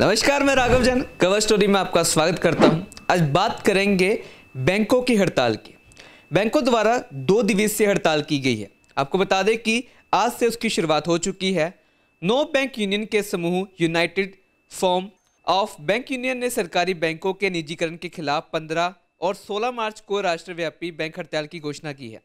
नमस्कार मैं Raghav Jain cover story में आपका स्वागत करता हूं आज बात करेंगे बैंकों की हड़ताल की बैंकों द्वारा दो दिवसीय हड़ताल की गई है आपको बता दें कि आज से उसकी शुरुआत हो चुकी है नो बैंक यूनियन के समूह united forum of bank union ने सरकारी बैंकों के निजीकरण के खिलाफ पंद्रह और 16 मार्च को राष्ट्रव्यापी बैंक हड़ताल की घोषणा की है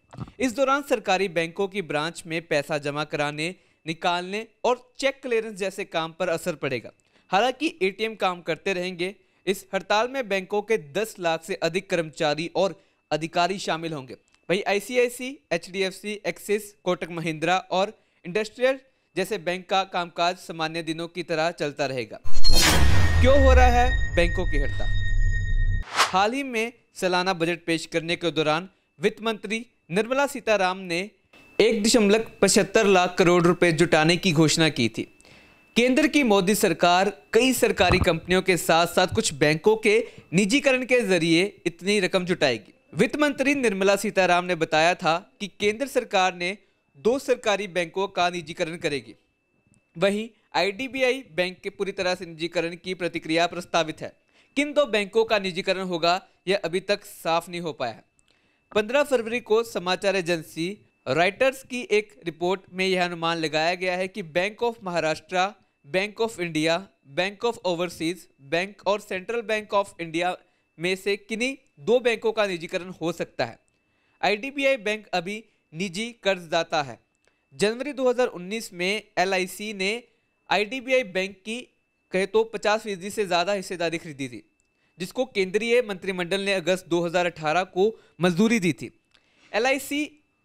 इस दौरान सरकारी बैंकों की ब्रांच में पैसा जमा कराने निकालने और चेक क्लियरेंस जैसे काम पर असर पड़ेगा हालांकि एटीएम काम करते रहेंगे इस हड़ताल में बैंकों के 10 लाख से अधिक कर्मचारी और अधिकारी शामिल होंगे वहीं ICICI HDFC Axis Kotak Mahindra और इंडस्ट्रियल जैसे बैंक का कामकाज सामान्य दिनों की तरह चलता रहेगा क्यों हो रहा है बैंकों की हड़ताल हाल ही में सालाना बजट पेश करने के दौरान वित्त मंत्री निर्मला सीताराम ने एक दशमलव पचहत्तर लाख करोड़ रुपए जुटाने की घोषणा की थी केंद्र की मोदी सरकार कई सरकारी कंपनियों के साथ साथ कुछ बैंकों के निजीकरण के जरिए इतनी रकम जुटाएगी वित्त मंत्री निर्मला सीताराम ने बताया था कि केंद्र सरकार ने दो सरकारी बैंकों का निजीकरण करेगी वहीं आईडीबीआई बैंक के पूरी तरह से निजीकरण की प्रतिक्रिया प्रस्तावित है किन दो बैंकों का निजीकरण होगा यह अभी तक साफ नहीं हो पाया है पंद्रह फरवरी को समाचार एजेंसी राइटर्स की एक रिपोर्ट में यह अनुमान लगाया गया है कि bank of Maharashtra bank of India bank of overseas bank और सेंट्रल बैंक ऑफ इंडिया में से किन्हीं दो बैंकों का निजीकरण हो सकता है आईडीबीआई बैंक अभी निजी कर्जदाता है जनवरी 2019 में एलआईसी ने आईडीबीआई बैंक की कहे तो 50 फीसदी से ज़्यादा हिस्सेदारी खरीदी थी जिसको केंद्रीय मंत्रिमंडल ने अगस्त 2018 को मंजूरी दी थी एल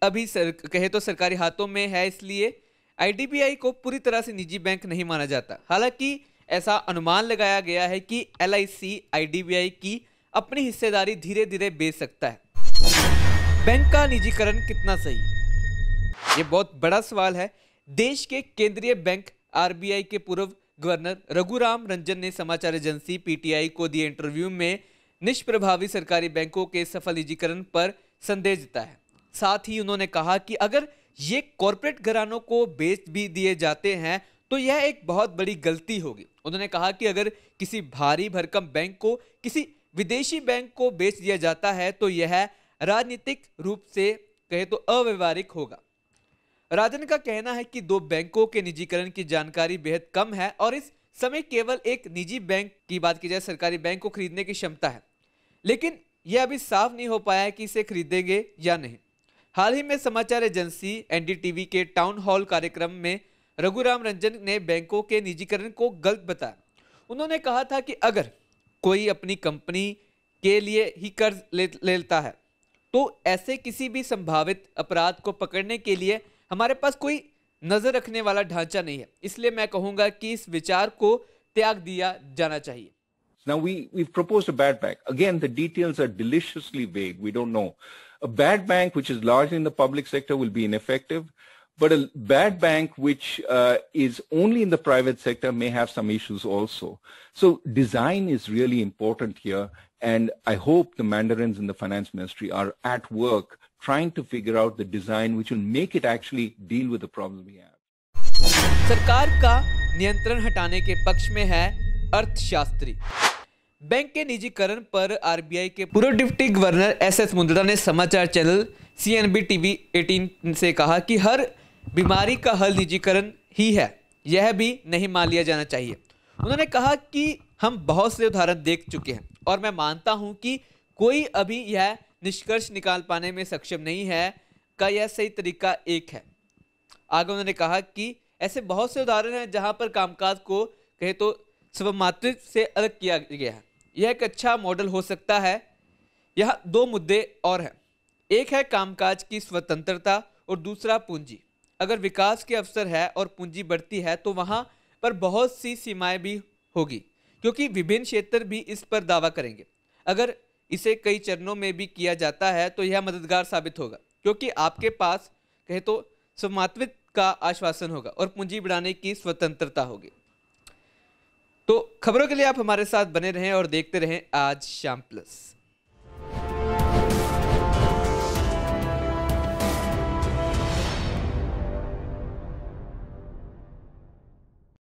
अभी सर कहे तो सरकारी हाथों में है इसलिए आईडीबीआई को पूरी तरह से निजी बैंक नहीं माना जाता हालांकि ऐसा अनुमान लगाया गया है कि एल आईडीबीआई की अपनी हिस्सेदारी धीरे धीरे बेच सकता है बैंक का निजीकरण कितना सही ये बहुत बड़ा सवाल है देश के केंद्रीय बैंक आरबीआई के पूर्व गवर्नर रघुराम रंजन ने समाचार एजेंसी पीटीआई को दिए इंटरव्यू में निष्प्रभावी सरकारी बैंकों के सफल निजीकरण पर संदेश जताया साथ ही उन्होंने कहा कि अगर ये कॉरपोरेट घरानों को बेच भी दिए जाते हैं तो यह एक बहुत बड़ी गलती होगी उन्होंने कहा कि अगर किसी भारी भरकम बैंक को किसी विदेशी बैंक को बेच दिया जाता है तो यह राजनीतिक रूप से कहे तो अव्यवहारिक होगा राजन का कहना है कि दो बैंकों के निजीकरण की जानकारी बेहद कम है और इस समय केवल एक निजी बैंक की बात की जाए सरकारी बैंक को खरीदने की क्षमता है लेकिन यह अभी साफ नहीं हो पाया है कि इसे खरीदेंगे या नहीं हाल ही में समाचार एजेंसी एनडीटीवी के टाउन हॉल कार्यक्रम में रघुराम रंजन ने बैंकों के निजीकरण को गलत बताया उन्होंने कहा था कि अगर कोई अपनी कंपनी के लिए ही कर्ज ले लेता है तो ऐसे किसी भी संभावित अपराध को पकड़ने के लिए हमारे पास कोई नज़र रखने वाला ढांचा नहीं है इसलिए मैं कहूंगा कि इस विचार को त्याग दिया जाना चाहिए Now we we've proposed a bad bank. Again, the details are deliciously vague. We don't know. A bad bank, which is largely in the public sector, will be ineffective. But a bad bank, which uh, is only in the private sector, may have some issues also. So design is really important here. And I hope the Mandarins in the finance ministry are at work trying to figure out the design which will make it actually deal with the problem we have. सरकार का नियंत्रण हटाने के पक्ष में है अर्थशास्त्री bank के निजीकरण पर आरबीआई के पूर्व deputy governor S S Mundra ने समाचार channel C N B T V eighteen से कहा कि हर बीमारी का हल निजीकरण ही है यह भी नहीं मान लिया जाना चाहिए उन्होंने कहा कि हम बहुत से उदाहरण देख चुके हैं और मैं मानता हूं कि कोई अभी यह निष्कर्ष निकाल पाने में सक्षम नहीं है का यह सही तरीका एक है आगे उन्होंने कहा कि ऐसे बहुत से उदाहरण हैं जहां पर कामकाज को कहे तो स्वमातृत्व से अलग किया गया है यह एक अच्छा मॉडल हो सकता है यह दो मुद्दे और हैं एक है कामकाज की स्वतंत्रता और दूसरा पूंजी अगर विकास के अवसर है और पूंजी बढ़ती है तो वहाँ पर बहुत सी सीमाएं भी होगी क्योंकि विभिन्न क्षेत्र भी इस पर दावा करेंगे अगर इसे कई चरणों में भी किया जाता है तो यह मददगार साबित होगा क्योंकि आपके पास कहे तो समात्वित का आश्वासन होगा और पूंजी बढ़ाने की स्वतंत्रता होगी तो खबरों के लिए आप हमारे साथ बने रहें और देखते रहें आज शाम प्लस